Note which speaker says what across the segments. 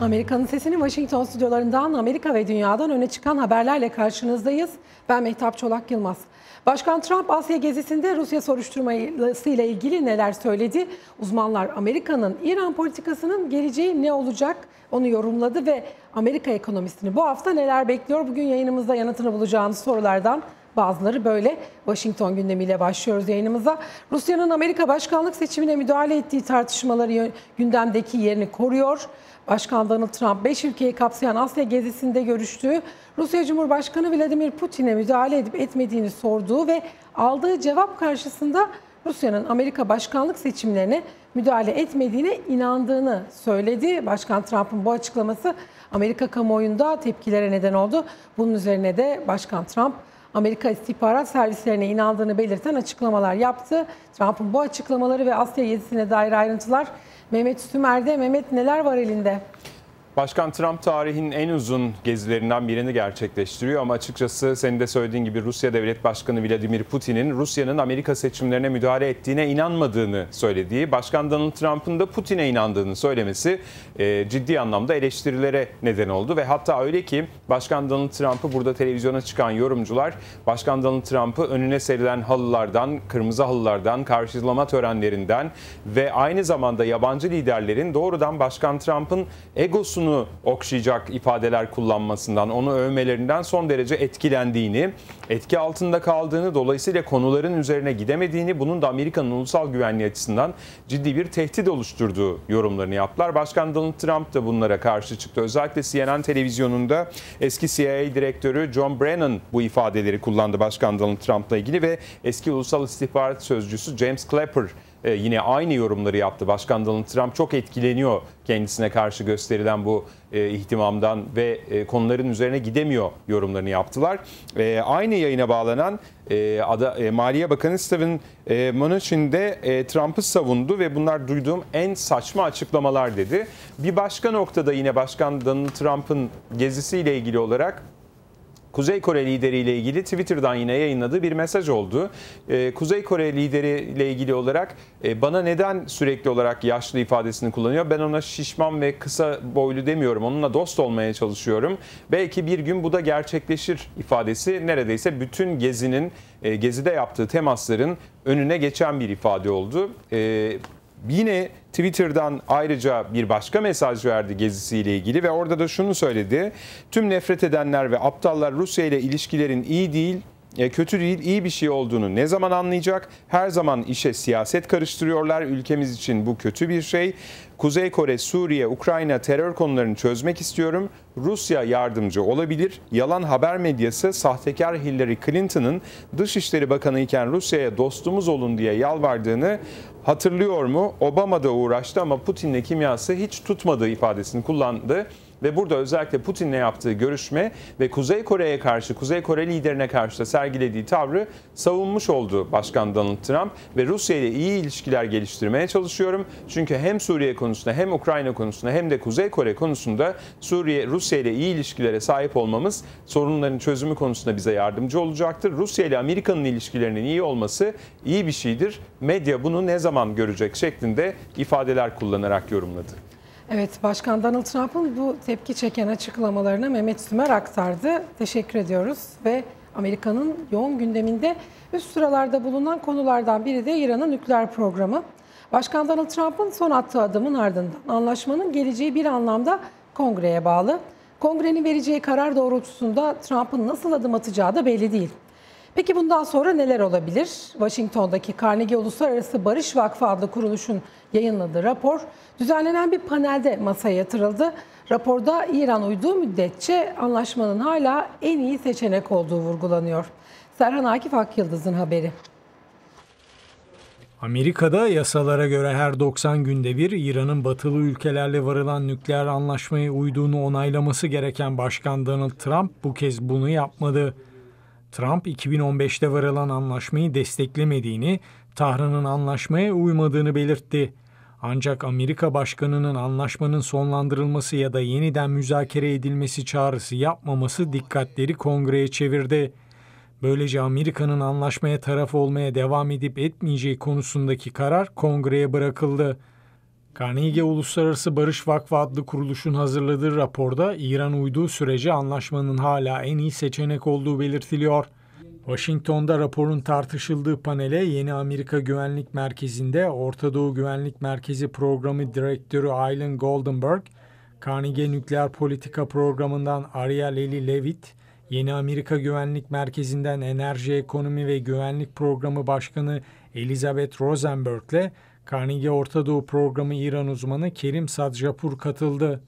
Speaker 1: Amerika'nın sesini Washington stüdyolarından Amerika ve dünyadan öne çıkan haberlerle karşınızdayız. Ben Mehtap Çolak Yılmaz. Başkan Trump Asya gezisinde Rusya soruşturması ile ilgili neler söyledi? Uzmanlar Amerika'nın İran politikasının geleceği ne olacak? Onu yorumladı ve Amerika ekonomisini bu hafta neler bekliyor? Bugün yayınımızda yanıtını bulacağınız sorulardan bazıları böyle. Washington gündemiyle başlıyoruz yayınımıza. Rusya'nın Amerika başkanlık seçimine müdahale ettiği tartışmaları gündemdeki yerini koruyor. Başkan Donald Trump 5 ülkeyi kapsayan Asya gezisinde görüştüğü, Rusya Cumhurbaşkanı Vladimir Putin'e müdahale edip etmediğini sorduğu ve aldığı cevap karşısında Rusya'nın Amerika başkanlık seçimlerine müdahale etmediğine inandığını söyledi. Başkan Trump'ın bu açıklaması Amerika kamuoyunda tepkilere neden oldu. Bunun üzerine de Başkan Trump Amerika istihbarat servislerine inandığını belirten açıklamalar yaptı. Trump'ın bu açıklamaları ve Asya gezisine dair ayrıntılar Mehmet Sümer'de. Mehmet neler var elinde?
Speaker 2: Başkan Trump tarihin en uzun gezilerinden birini gerçekleştiriyor ama açıkçası senin de söylediğin gibi Rusya Devlet Başkanı Vladimir Putin'in Rusya'nın Amerika seçimlerine müdahale ettiğine inanmadığını söylediği, Başkan Donald Trump'ın da Putin'e inandığını söylemesi e, ciddi anlamda eleştirilere neden oldu ve hatta öyle ki Başkan Donald Trump'ı burada televizyona çıkan yorumcular Başkan Donald Trump'ı önüne serilen halılardan, kırmızı halılardan, karşılama törenlerinden ve aynı zamanda yabancı liderlerin doğrudan Başkan Trump'ın egosunu onu okşayacak ifadeler kullanmasından, onu övmelerinden son derece etkilendiğini, etki altında kaldığını, dolayısıyla konuların üzerine gidemediğini, bunun da Amerika'nın ulusal güvenliği açısından ciddi bir tehdit oluşturduğu yorumlarını yaptılar. Başkan Donald Trump da bunlara karşı çıktı. Özellikle CNN televizyonunda eski CIA direktörü John Brennan bu ifadeleri kullandı Başkan Donald Trump'la ilgili ve eski ulusal istihbarat sözcüsü James Clapper ee, yine aynı yorumları yaptı. Başkan Donald Trump çok etkileniyor kendisine karşı gösterilen bu e, ihtimamdan ve e, konuların üzerine gidemiyor yorumlarını yaptılar. Ee, aynı yayına bağlanan e, ada, Maliye Bakanı Steven e, Mnuchin de Trump'ı savundu ve bunlar duyduğum en saçma açıklamalar dedi. Bir başka noktada yine Başkan Donald Trump'ın gezisiyle ilgili olarak Kuzey Kore lideriyle ilgili Twitter'dan yine yayınladığı bir mesaj oldu. Ee, Kuzey Kore lideriyle ilgili olarak e, bana neden sürekli olarak yaşlı ifadesini kullanıyor? Ben ona şişman ve kısa boylu demiyorum. Onunla dost olmaya çalışıyorum. Belki bir gün bu da gerçekleşir ifadesi neredeyse bütün gezinin, e, gezide yaptığı temasların önüne geçen bir ifade oldu. E, Yine Twitter'dan ayrıca bir başka mesaj verdi gezisiyle ilgili ve orada da şunu söyledi. Tüm nefret edenler ve aptallar Rusya ile ilişkilerin iyi değil, e, kötü değil iyi bir şey olduğunu ne zaman anlayacak? Her zaman işe siyaset karıştırıyorlar. Ülkemiz için bu kötü bir şey. Kuzey Kore, Suriye, Ukrayna terör konularını çözmek istiyorum. Rusya yardımcı olabilir. Yalan haber medyası sahtekar Hillary Clinton'ın Dışişleri Bakanı iken Rusya'ya dostumuz olun diye yalvardığını hatırlıyor mu? Obama da uğraştı ama Putin'le kimyası hiç tutmadığı ifadesini kullandı ve burada özellikle Putin'le yaptığı görüşme ve Kuzey Kore'ye karşı, Kuzey Kore liderine karşı da sergilediği tavrı savunmuş oldu Başkan Donald Trump ve Rusya ile iyi ilişkiler geliştirmeye çalışıyorum. Çünkü hem Suriye konusunda hem Ukrayna konusunda hem de Kuzey Kore konusunda Suriye Rusya ile iyi ilişkilere sahip olmamız sorunların çözümü konusunda bize yardımcı olacaktır. Rusya ile Amerika'nın ilişkilerinin iyi olması iyi bir şeydir. Medya bunu ne zaman görecek şeklinde ifadeler kullanarak yorumladı.
Speaker 1: Evet, Başkan Donald Trump'ın bu tepki çeken açıklamalarına Mehmet Sümer aktardı. Teşekkür ediyoruz ve Amerika'nın yoğun gündeminde üst sıralarda bulunan konulardan biri de İran'ın nükleer programı. Başkan Donald Trump'ın son attığı adımın ardından anlaşmanın geleceği bir anlamda kongreye bağlı. Kongrenin vereceği karar doğrultusunda Trump'ın nasıl adım atacağı da belli değil. Peki bundan sonra neler olabilir? Washington'daki Carnegie Uluslararası Barış Vakfı adlı kuruluşun yayınladığı rapor düzenlenen bir panelde masaya yatırıldı. Raporda İran uyduğu müddetçe anlaşmanın hala en iyi seçenek olduğu vurgulanıyor. Serhan Akif Yıldız'ın haberi.
Speaker 3: Amerika'da yasalara göre her 90 günde bir İran'ın batılı ülkelerle varılan nükleer anlaşmaya uyduğunu onaylaması gereken Başkan Donald Trump bu kez bunu yapmadı. Trump 2015'te varılan anlaşmayı desteklemediğini, Tahran'ın anlaşmaya uymadığını belirtti. Ancak Amerika Başkanı'nın anlaşmanın sonlandırılması ya da yeniden müzakere edilmesi çağrısı yapmaması dikkatleri kongreye çevirdi. Böylece Amerika'nın anlaşmaya taraf olmaya devam edip etmeyeceği konusundaki karar kongreye bırakıldı. Carnegie Uluslararası Barış Vakfı adlı kuruluşun hazırladığı raporda İran uyduğu sürece anlaşmanın hala en iyi seçenek olduğu belirtiliyor. Washington'da raporun tartışıldığı panele Yeni Amerika Güvenlik Merkezi'nde Orta Doğu Güvenlik Merkezi Programı Direktörü Aylin Goldenberg, Carnegie Nükleer Politika Programı'ndan Arya Leli Levitt, Yeni Amerika Güvenlik Merkezi'nden Enerji Ekonomi ve Güvenlik Programı Başkanı Elizabeth Rosenberg ile Carnegie Orta Doğu Programı İran uzmanı Kerim Sadjapur katıldı.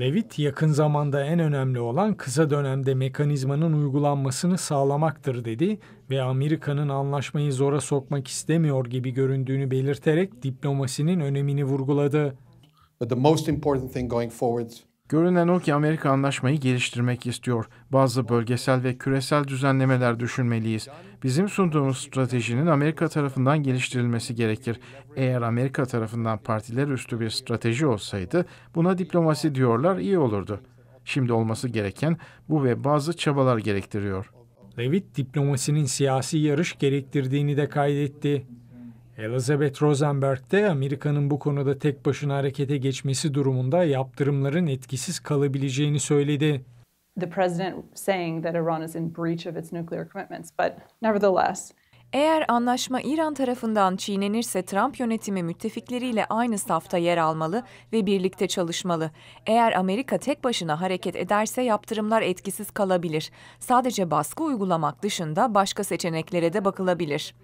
Speaker 3: Levit yakın zamanda en önemli olan kısa dönemde mekanizmanın uygulanmasını sağlamaktır dedi ve Amerika'nın anlaşmayı zora sokmak istemiyor gibi göründüğünü belirterek diplomasinin önemini vurguladı.
Speaker 4: But the most important thing going forward
Speaker 3: Görünen o ki Amerika anlaşmayı geliştirmek istiyor.
Speaker 4: Bazı bölgesel ve küresel düzenlemeler düşünmeliyiz. Bizim sunduğumuz stratejinin Amerika tarafından geliştirilmesi gerekir. Eğer Amerika tarafından partiler üstü bir strateji olsaydı buna diplomasi diyorlar iyi olurdu. Şimdi olması gereken bu ve bazı çabalar gerektiriyor.
Speaker 3: Levitt diplomasinin siyasi yarış gerektirdiğini de kaydetti. Elizabeth Rosenberg de Amerika'nın bu konuda tek başına harekete geçmesi durumunda yaptırımların etkisiz kalabileceğini söyledi.
Speaker 2: The president
Speaker 5: saying that Iran is in breach of its nuclear commitments, but nevertheless eğer anlaşma İran tarafından çiğnenirse Trump yönetimi müttefikleriyle aynı safta yer almalı ve birlikte çalışmalı. Eğer Amerika tek başına hareket ederse yaptırımlar etkisiz kalabilir. Sadece baskı uygulamak dışında başka seçeneklere de bakılabilir.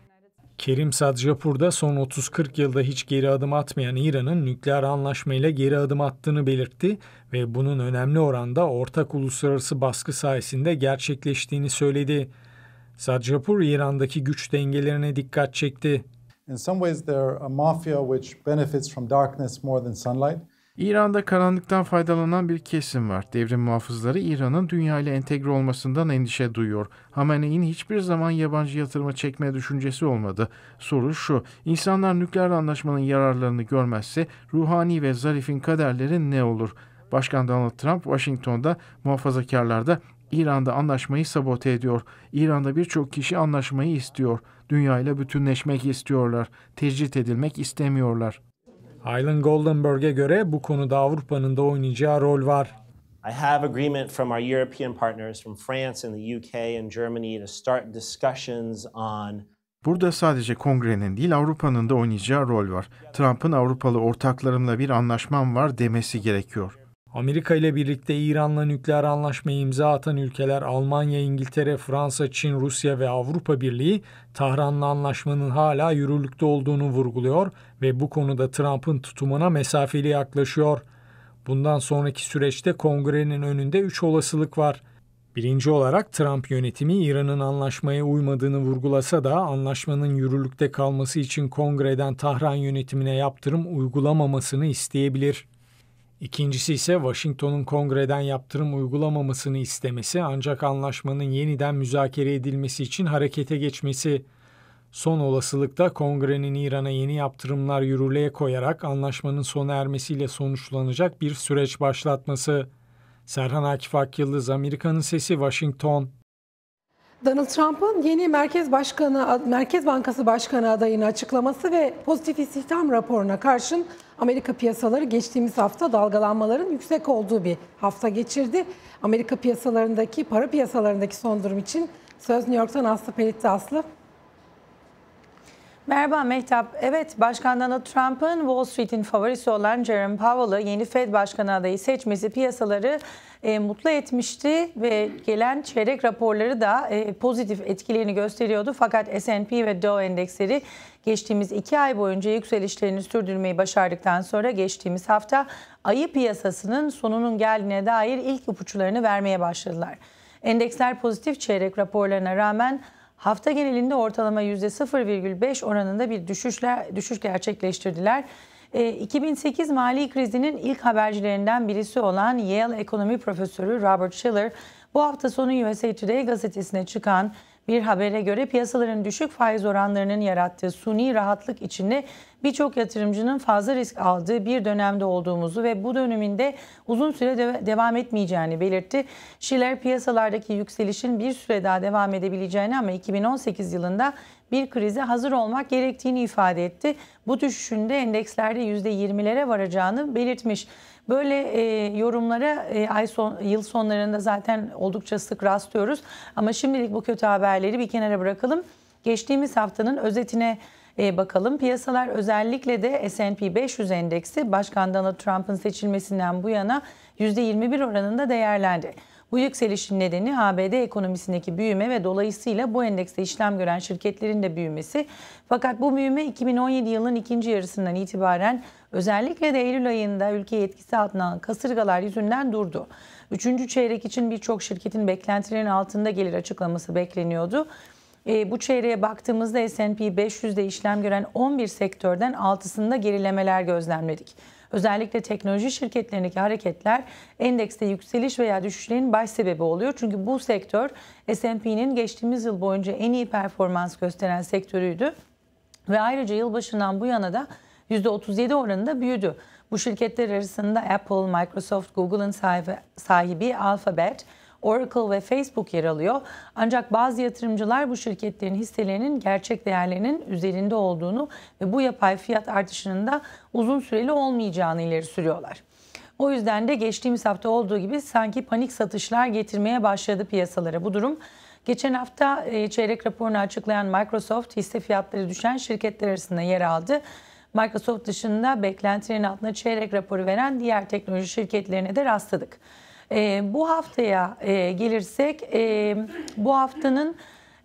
Speaker 3: Kerim Sadjapur da son 30-40 yılda hiç geri adım atmayan İran'ın nükleer anlaşmayla geri adım attığını belirtti ve bunun önemli oranda ortak uluslararası baskı sayesinde gerçekleştiğini söyledi. Sadjapur İran'daki güç dengelerine dikkat çekti. In some ways they're a mafia which benefits from darkness more than sunlight.
Speaker 4: İran'da karanlıktan faydalanan bir kesim var. Devrim muhafızları İran'ın dünya ile entegre olmasından endişe duyuyor. Hamene'in hiçbir zaman yabancı yatırıma çekme düşüncesi olmadı. Soru şu, insanlar nükleer anlaşmanın yararlarını görmezse Ruhani ve Zarif'in kaderleri ne olur? Başkan Donald Trump, Washington'da muhafazakarlarda İran'da anlaşmayı sabote ediyor. İran'da birçok kişi anlaşmayı istiyor. Dünya ile
Speaker 3: bütünleşmek istiyorlar. Tecrit edilmek istemiyorlar. Aylin Goldenberg'e göre bu konuda Avrupa'nın da oynayacağı rol var.
Speaker 6: I have agreement from our European partners from France and the UK and Germany to start discussions on
Speaker 3: Burada
Speaker 4: sadece kongrenin değil Avrupa'nın da oynayacağı rol var. Trump'ın Avrupalı ortaklarımla bir anlaşmam var demesi gerekiyor.
Speaker 3: Amerika ile birlikte İran'la nükleer anlaşmayı imza atan ülkeler Almanya, İngiltere, Fransa, Çin, Rusya ve Avrupa Birliği Tahran'la anlaşmanın hala yürürlükte olduğunu vurguluyor ve bu konuda Trump'ın tutumuna mesafeli yaklaşıyor. Bundan sonraki süreçte kongrenin önünde üç olasılık var. Birinci olarak Trump yönetimi İran'ın anlaşmaya uymadığını vurgulasa da anlaşmanın yürürlükte kalması için kongreden Tahran yönetimine yaptırım uygulamamasını isteyebilir. İkincisi ise Washington'un kongreden yaptırım uygulamamasını istemesi ancak anlaşmanın yeniden müzakere edilmesi için harekete geçmesi. Son olasılıkta kongrenin İran'a yeni yaptırımlar yürürlüğe koyarak anlaşmanın sona ermesiyle sonuçlanacak bir süreç başlatması. Serhan Akif Akyıldız, Amerika'nın Sesi, Washington.
Speaker 1: Donald Trump'ın yeni Merkez Başkanı Merkez Bankası Başkanı adayını açıklaması ve pozitif istihdam raporuna karşın Amerika piyasaları geçtiğimiz hafta dalgalanmaların yüksek olduğu bir hafta geçirdi. Amerika piyasalarındaki para piyasalarındaki son durum için söz New York'tan Aslı Pelit'te Aslı.
Speaker 7: Merhaba Mehtap. Evet, Başkan Donald Trump'ın Wall Street'in favorisi olan Jerome Powell'ı yeni Fed Başkanı adayı seçmesi piyasaları e, mutlu etmişti ve gelen çeyrek raporları da e, pozitif etkilerini gösteriyordu. Fakat S&P ve Dow endeksleri geçtiğimiz iki ay boyunca yükselişlerini sürdürmeyi başardıktan sonra geçtiğimiz hafta ayı piyasasının sonunun geldiğine dair ilk ipuçlarını vermeye başladılar. Endeksler pozitif çeyrek raporlarına rağmen hafta genelinde ortalama %0,5 oranında bir düşüşle, düşüş gerçekleştirdiler. 2008 e, mali krizinin ilk habercilerinden birisi olan Yale ekonomi profesörü Robert Schiller bu hafta sonu USA Today gazetesine çıkan bir habere göre piyasaların düşük faiz oranlarının yarattığı suni rahatlık içinde birçok yatırımcının fazla risk aldığı bir dönemde olduğumuzu ve bu döneminde uzun süre de devam etmeyeceğini belirtti. Şiller piyasalardaki yükselişin bir süre daha devam edebileceğini ama 2018 yılında bir krize hazır olmak gerektiğini ifade etti. Bu düşüşünde endekslerde %20'lere varacağını belirtmiş. Böyle e, yorumlara e, ay son, yıl sonlarında zaten oldukça sık rastlıyoruz. Ama şimdilik bu kötü haberleri bir kenara bırakalım. Geçtiğimiz haftanın özetine e, bakalım. Piyasalar özellikle de S&P 500 endeksi Başkan Donald Trump'ın seçilmesinden bu yana %21 oranında değerlendi. Bu yükselişin nedeni ABD ekonomisindeki büyüme ve dolayısıyla bu endekste işlem gören şirketlerin de büyümesi. Fakat bu büyüme 2017 yılının ikinci yarısından itibaren özellikle de Eylül ayında ülke etkisi altına alan kasırgalar yüzünden durdu. Üçüncü çeyrek için birçok şirketin beklentilerin altında gelir açıklaması bekleniyordu. E, bu çeyreğe baktığımızda S&P 500'de işlem gören 11 sektörden 6'sında gerilemeler gözlemledik. Özellikle teknoloji şirketlerindeki hareketler endekste yükseliş veya düşüşlerin baş sebebi oluyor. Çünkü bu sektör S&P'nin geçtiğimiz yıl boyunca en iyi performans gösteren sektörüydü. Ve ayrıca yılbaşından bu yana da %37 oranında büyüdü. Bu şirketler arasında Apple, Microsoft, Google'ın sahibi, sahibi Alphabet, Oracle ve Facebook yer alıyor. Ancak bazı yatırımcılar bu şirketlerin hisselerinin gerçek değerlerinin üzerinde olduğunu ve bu yapay fiyat artışının da uzun süreli olmayacağını ileri sürüyorlar. O yüzden de geçtiğimiz hafta olduğu gibi sanki panik satışlar getirmeye başladı piyasalara bu durum. Geçen hafta e, çeyrek raporunu açıklayan Microsoft hisse fiyatları düşen şirketler arasında yer aldı. Microsoft dışında beklentilerin altına çeyrek raporu veren diğer teknoloji şirketlerine de rastladık. E, bu haftaya e, gelirsek e, bu haftanın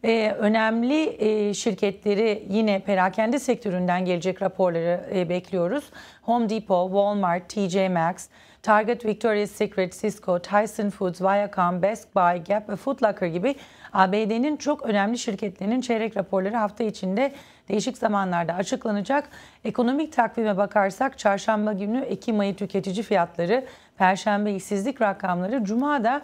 Speaker 7: ee, önemli e, şirketleri yine perakende sektöründen gelecek raporları e, bekliyoruz. Home Depot, Walmart, TJ Maxx, Target, Victoria's Secret, Cisco, Tyson Foods, Viacom, Best Buy, Gap ve Foot Locker gibi ABD'nin çok önemli şirketlerinin çeyrek raporları hafta içinde değişik zamanlarda açıklanacak. Ekonomik takvime bakarsak çarşamba günü Ekim ayı tüketici fiyatları Perşembe işsizlik rakamları, Cuma'da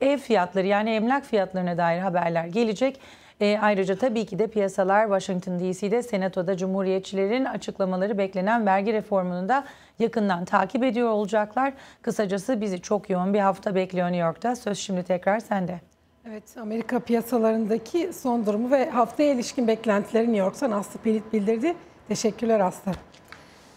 Speaker 7: ev fiyatları yani emlak fiyatlarına dair haberler gelecek. E, ayrıca tabii ki de piyasalar Washington DC'de Senato'da Cumhuriyetçilerin açıklamaları beklenen vergi reformunu da yakından takip ediyor olacaklar. Kısacası bizi çok yoğun bir hafta bekliyor New York'ta. Söz şimdi tekrar sende.
Speaker 1: Evet, Amerika piyasalarındaki son durumu ve haftaya ilişkin beklentileri New York'tan Aslı Pelit bildirdi. Teşekkürler Aslı.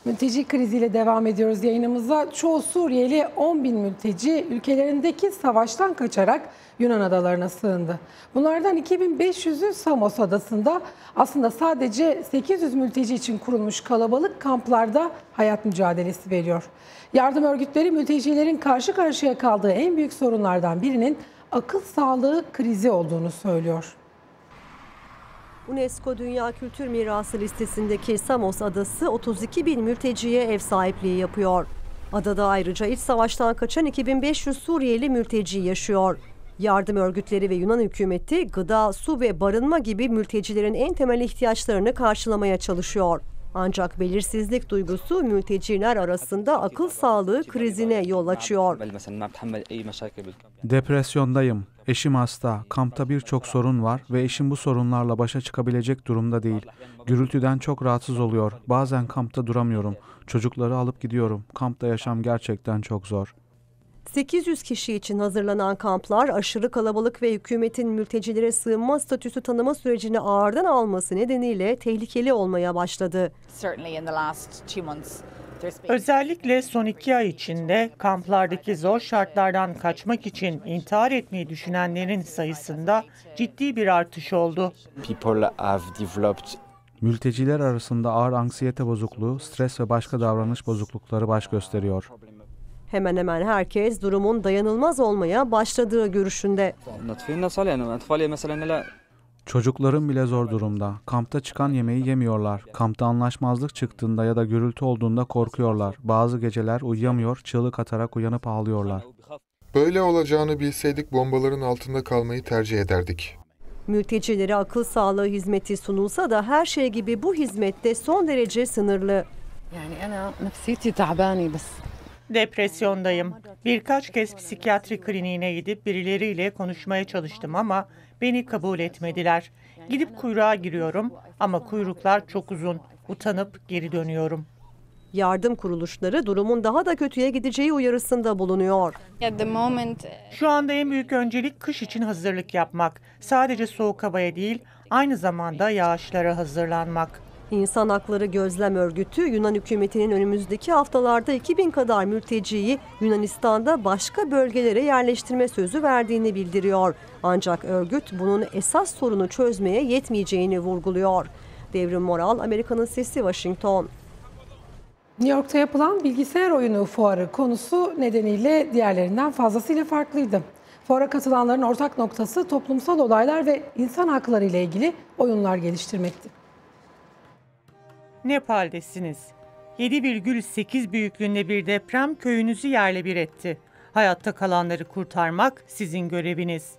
Speaker 1: Mülteci kriziyle devam ediyoruz yayınımıza. Çoğu Suriyeli 10 bin mülteci ülkelerindeki savaştan kaçarak Yunan adalarına sığındı. Bunlardan 2500'ü Samos adasında aslında sadece 800 mülteci için kurulmuş kalabalık kamplarda hayat mücadelesi veriyor. Yardım örgütleri mültecilerin karşı karşıya kaldığı en büyük sorunlardan birinin akıl sağlığı krizi olduğunu söylüyor.
Speaker 6: UNESCO Dünya Kültür Mirası listesindeki Samos Adası 32 bin mülteciye ev sahipliği yapıyor. Adada ayrıca iç savaştan kaçan 2500 Suriyeli mülteci yaşıyor. Yardım örgütleri ve Yunan hükümeti gıda, su ve barınma gibi mültecilerin en temel ihtiyaçlarını karşılamaya çalışıyor. Ancak belirsizlik duygusu mülteciler arasında akıl sağlığı krizine yol açıyor.
Speaker 4: Depresyondayım. Eşim hasta, kampta birçok sorun var ve eşim bu sorunlarla başa çıkabilecek durumda değil. Gürültüden çok rahatsız oluyor. Bazen kampta duramıyorum. Çocukları alıp gidiyorum. Kampta yaşam gerçekten çok zor.
Speaker 6: 800 kişi için hazırlanan kamplar aşırı kalabalık ve hükümetin mültecilere sığınma statüsü tanıma sürecini ağırdan alması nedeniyle tehlikeli olmaya başladı. Özellikle son iki
Speaker 5: ay içinde kamplardaki zor şartlardan kaçmak için intihar etmeyi düşünenlerin sayısında ciddi bir artış oldu.
Speaker 4: Mülteciler arasında ağır anksiyete bozukluğu, stres ve başka davranış bozuklukları baş gösteriyor.
Speaker 6: Hemen hemen herkes durumun dayanılmaz olmaya başladığı görüşünde.
Speaker 4: Çocuklarım bile zor durumda. Kampta çıkan yemeği yemiyorlar. Kampta anlaşmazlık çıktığında ya da gürültü olduğunda korkuyorlar. Bazı geceler uyuyamıyor, çığlık atarak uyanıp ağlıyorlar. Böyle olacağını bilseydik bombaların altında kalmayı tercih ederdik.
Speaker 6: Mültecilere akıl sağlığı hizmeti sunulsa da her şey gibi bu hizmette son derece sınırlı. Yani ana nefsiyeti tabani bas.
Speaker 5: Depresyondayım. Birkaç kez psikiyatri kliniğine gidip birileriyle konuşmaya çalıştım ama beni kabul etmediler. Gidip kuyruğa giriyorum ama kuyruklar
Speaker 6: çok uzun. Utanıp geri dönüyorum. Yardım kuruluşları durumun daha da kötüye gideceği uyarısında bulunuyor. Uh, Şu anda en büyük öncelik kış için
Speaker 5: hazırlık yapmak. Sadece soğuk havaya değil, aynı zamanda yağışlara hazırlanmak.
Speaker 6: İnsan Hakları Gözlem Örgütü Yunan hükümetinin önümüzdeki haftalarda 2000 kadar mülteciyi Yunanistan'da başka bölgelere yerleştirme sözü verdiğini bildiriyor. Ancak örgüt bunun esas sorunu çözmeye yetmeyeceğini vurguluyor. Devrim
Speaker 1: Moral, Amerika'nın Sesi Washington. New York'ta yapılan bilgisayar oyunu fuarı konusu nedeniyle diğerlerinden fazlasıyla farklıydı. Fuara katılanların ortak noktası toplumsal olaylar ve insan hakları ile ilgili oyunlar geliştirmekti.
Speaker 5: Nepal'desiniz. 7,8 büyüklüğünde bir deprem köyünüzü yerle bir etti. Hayatta kalanları kurtarmak sizin göreviniz.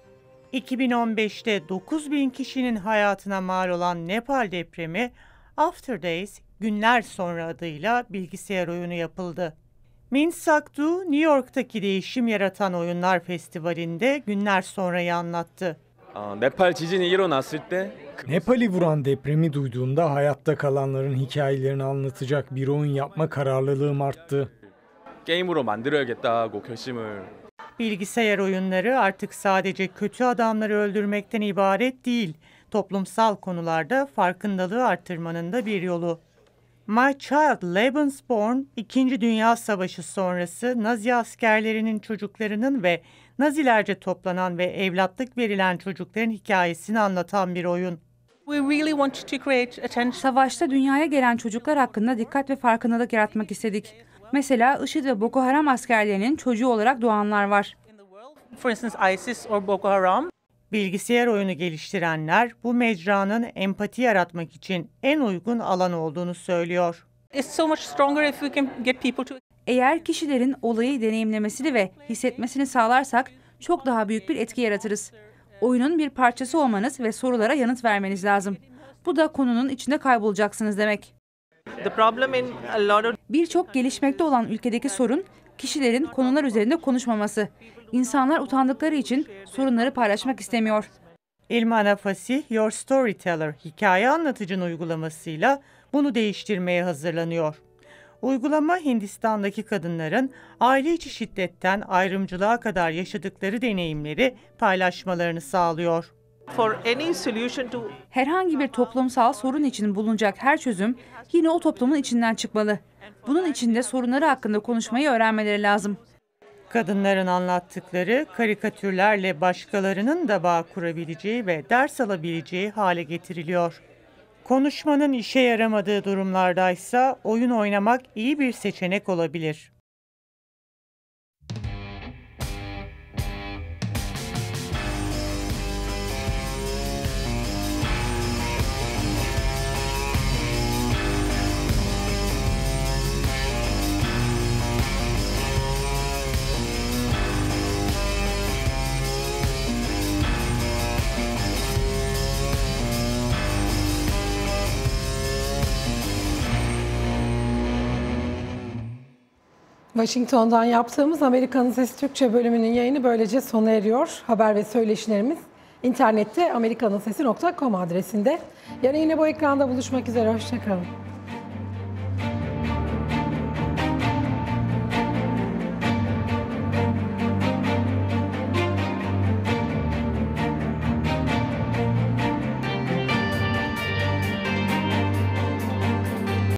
Speaker 5: 2015'te 9 bin kişinin hayatına mal olan Nepal depremi After Days günler sonra adıyla bilgisayar oyunu yapıldı. Min Sakdu, New York'taki değişim yaratan oyunlar festivalinde günler sonrayı anlattı.
Speaker 3: Nepal 지진이 일어났을 때 Nepal'i vuran depremi duyduğumda hayatta kalanların hikayelerini anlatacak bir oyun yapma kararlılığım arttı. 게임으로 만들어야겠다고 결심을
Speaker 5: Bilgisayar oyunları artık sadece kötü adamları öldürmekten ibaret değil, toplumsal konularda farkındalığı artırmanın da bir yolu. My Child Lebensborn, İkinci Dünya Savaşı sonrası Nazi askerlerinin çocuklarının ve Nazilerce toplanan ve evlatlık verilen çocukların hikayesini anlatan bir oyun. Savaşta dünyaya gelen çocuklar hakkında dikkat ve farkındalık yaratmak istedik. Mesela IŞİD ve Boko Haram askerlerinin çocuğu olarak doğanlar var. For instance, ISIS or Boko Haram. Bilgisayar oyunu geliştirenler bu mecranın empati yaratmak için en uygun alan olduğunu söylüyor. It's so much stronger if we can get people to eğer kişilerin olayı deneyimlemesini ve hissetmesini sağlarsak çok daha büyük bir etki yaratırız. Oyunun bir parçası olmanız ve sorulara yanıt vermeniz lazım. Bu da konunun içinde kaybolacaksınız demek. Birçok gelişmekte olan ülkedeki sorun kişilerin konular üzerinde konuşmaması. İnsanlar utandıkları için sorunları paylaşmak istemiyor. İlmana Fasih, Your Storyteller hikaye anlatıcının uygulamasıyla bunu değiştirmeye hazırlanıyor. Uygulama Hindistan'daki kadınların aile içi şiddetten ayrımcılığa kadar yaşadıkları deneyimleri paylaşmalarını sağlıyor. Herhangi bir toplumsal sorun için bulunacak her çözüm yine o toplumun içinden çıkmalı. Bunun için de sorunları hakkında konuşmayı öğrenmeleri lazım. Kadınların anlattıkları karikatürlerle başkalarının da bağ kurabileceği ve ders alabileceği hale getiriliyor. Konuşmanın işe yaramadığı durumlardaysa oyun oynamak iyi bir seçenek olabilir.
Speaker 1: Washington'dan yaptığımız Amerika'nın Sesi Türkçe bölümünün yayını böylece sona eriyor. Haber ve söyleşilerimiz internette amerikanansesi.com adresinde. Yarın yine bu ekranda buluşmak üzere. Hoşçakalın.